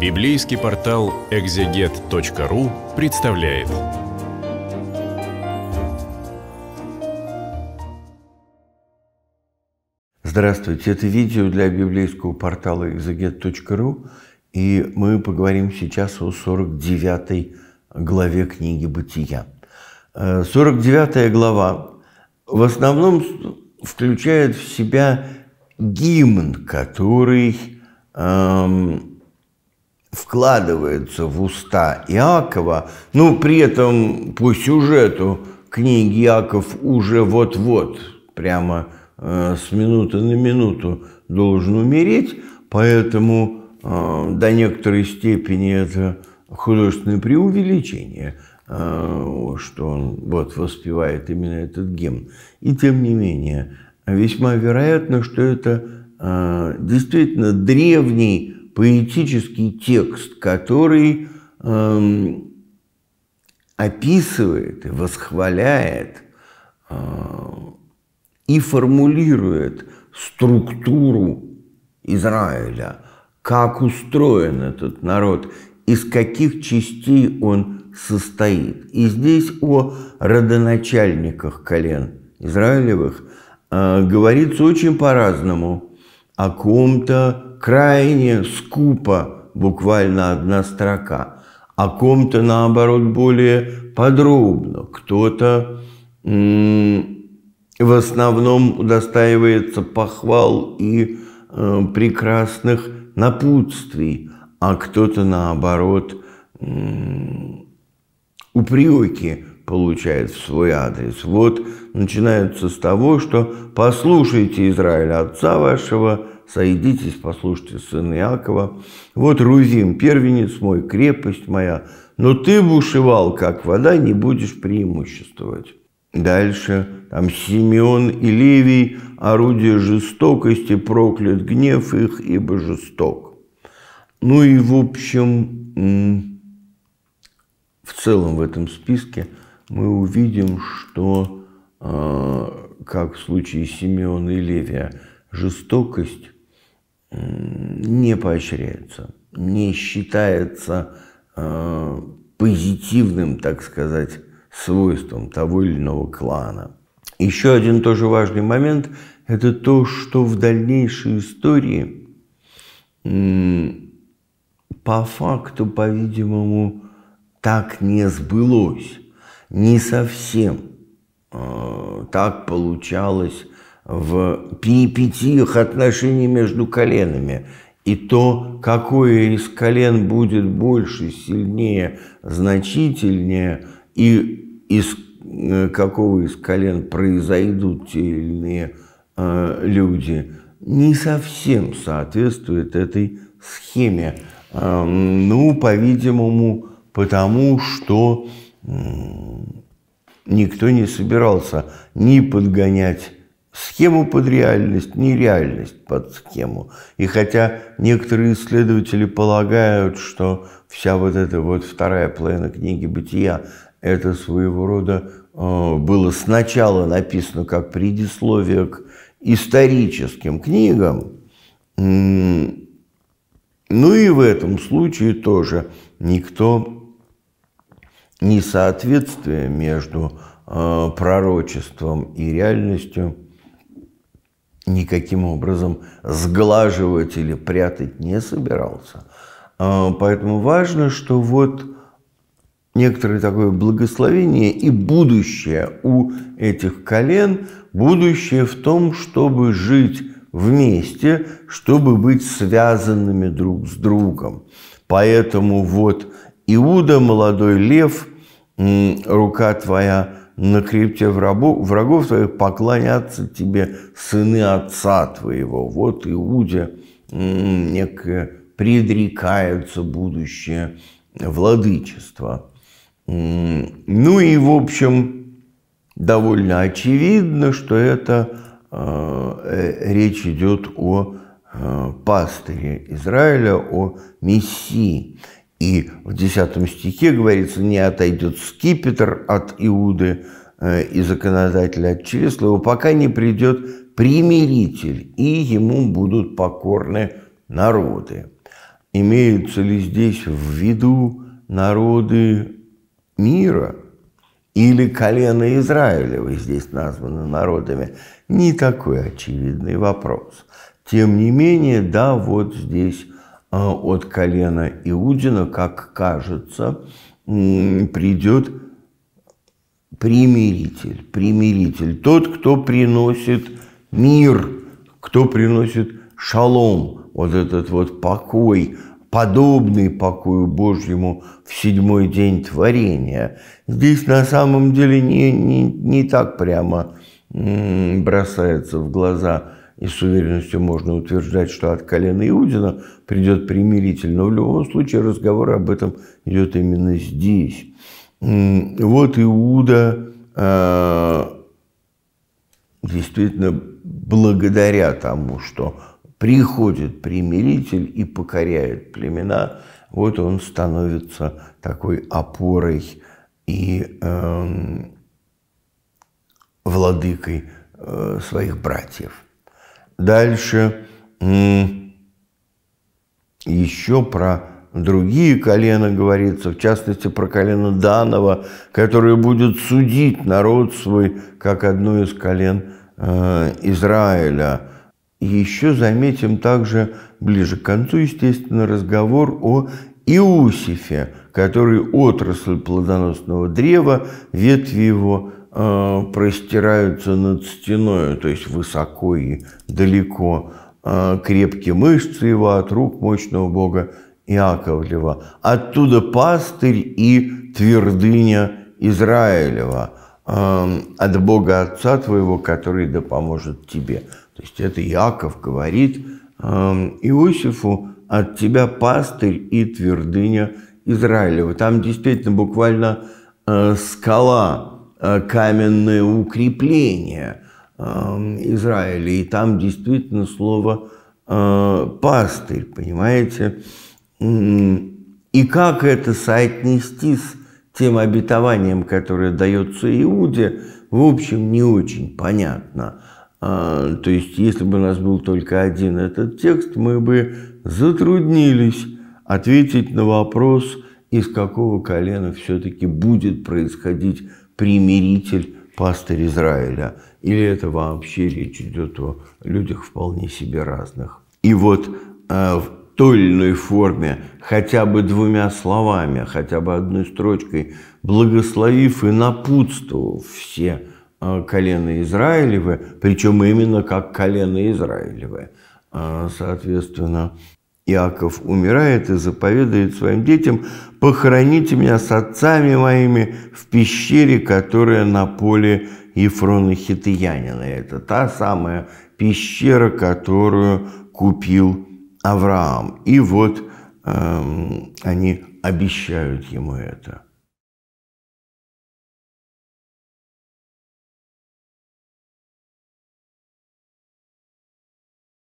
Библейский портал экзегет.ру представляет. Здравствуйте, это видео для библейского портала экзегет.ру, и мы поговорим сейчас о 49 главе книги «Бытия». 49 э, глава в основном включает в себя гимн, который эм, вкладывается в уста Иакова, ну, при этом по сюжету книги Иаков уже вот-вот, прямо э, с минуты на минуту должен умереть, поэтому э, до некоторой степени это художественное преувеличение, э, что он вот воспевает именно этот гимн. И тем не менее, весьма вероятно, что это э, действительно древний поэтический текст, который эм, описывает и восхваляет э, и формулирует структуру Израиля, как устроен этот народ, из каких частей он состоит. И здесь о родоначальниках колен Израилевых э, говорится очень по-разному. О ком-то крайне скупо, буквально одна строка. О ком-то, наоборот, более подробно. Кто-то в основном удостаивается похвал и э, прекрасных напутствий, а кто-то, наоборот, упреки получает в свой адрес. Вот начинается с того, что «послушайте, Израиля отца вашего, сойдитесь, послушайте сына Иакова. Вот Рузим, первенец мой, крепость моя, но ты бушевал, как вода, не будешь преимуществовать. Дальше там Симеон и Левий, орудие жестокости, проклят гнев их, ибо жесток. Ну и в общем, в целом в этом списке мы увидим, что, а, как в случае Симеона и Левия, жестокость не поощряются, не считается э, позитивным, так сказать, свойством того или иного клана. Еще один тоже важный момент – это то, что в дальнейшей истории э, по факту, по-видимому, так не сбылось. Не совсем э, так получалось в перипетиях отношений между коленами. И то, какое из колен будет больше, сильнее, значительнее, и из э, какого из колен произойдут те или иные э, люди, не совсем соответствует этой схеме. Э, ну, по-видимому, потому что э, никто не собирался ни подгонять схему под реальность, нереальность под схему. И хотя некоторые исследователи полагают, что вся вот эта вот вторая половина книги «Бытия» – это своего рода э, было сначала написано как предисловие к историческим книгам, ну и в этом случае тоже никто несоответствие между э, пророчеством и реальностью – никаким образом сглаживать или прятать не собирался. А, поэтому важно, что вот некоторое такое благословение и будущее у этих колен, будущее в том, чтобы жить вместе, чтобы быть связанными друг с другом. Поэтому вот Иуда, молодой лев, рука твоя – на крипте врагов твоих поклонятся тебе сыны отца твоего. Вот Иуде некое предрекается будущее владычество. Ну и, в общем, довольно очевидно, что это э, э речь идет о э, пастыре Израиля, о Мессии. И в 10 стихе говорится, не отойдет скипетр от Иуды э, и законодателя от чресла его, пока не придет примиритель, и ему будут покорны народы. Имеются ли здесь в виду народы мира – или колено Израилева здесь названы народами? Не такой очевидный вопрос. Тем не менее, да, вот здесь Э, от колена Иудина, как кажется, придет примиритель. Примиритель – тот, кто приносит мир, кто приносит шалом, вот этот вот покой, подобный покою Божьему в седьмой день творения. Здесь на самом деле не, не, не так прямо бросается в глаза – и с уверенностью можно утверждать, что от колена Иудина придет примиритель, но в любом случае разговор об этом идет именно здесь. Вот Иуда а, действительно благодаря тому, что приходит примиритель и покоряет племена, вот он становится такой опорой и э, владыкой э, своих братьев дальше еще про другие колена говорится, в частности про колено Данова, которое будет судить народ свой, как одно из колен э, Израиля. Еще заметим также ближе к концу, естественно, разговор о Иусифе, который отрасль плодоносного древа, ветви его – Э, простираются над стеной, то есть высоко и далеко, э, крепкие мышцы его от рук мощного бога Иаковлева. Оттуда пастырь и твердыня Израилева э, от Бога Отца твоего, который да поможет тебе. То есть это Иаков говорит Иосифу, от тебя пастырь и твердыня Израилева. Там действительно буквально скала Э, каменное укрепление эм, Израиля. И там действительно слово э, пастырь, понимаете? И как это соотнести с тем обетованием, которое дается Иуде, в общем, не очень понятно. Э, то есть, если бы у нас был только один этот текст, мы бы затруднились ответить на вопрос, из какого колена все-таки будет происходить примиритель, пастырь Израиля. Или это вообще речь идет о людях вполне себе разных. И вот э, в той или иной форме, хотя бы двумя словами, хотя бы одной строчкой, благословив и напутствовав все э, колена Израилевы, причем именно как колено Израилевы, э, соответственно, Иаков умирает и заповедает своим детям, «Похороните меня с отцами моими в пещере, которая на поле Ефрона Хитыянина». Это та самая пещера, которую купил Авраам. И вот эм, они обещают ему это.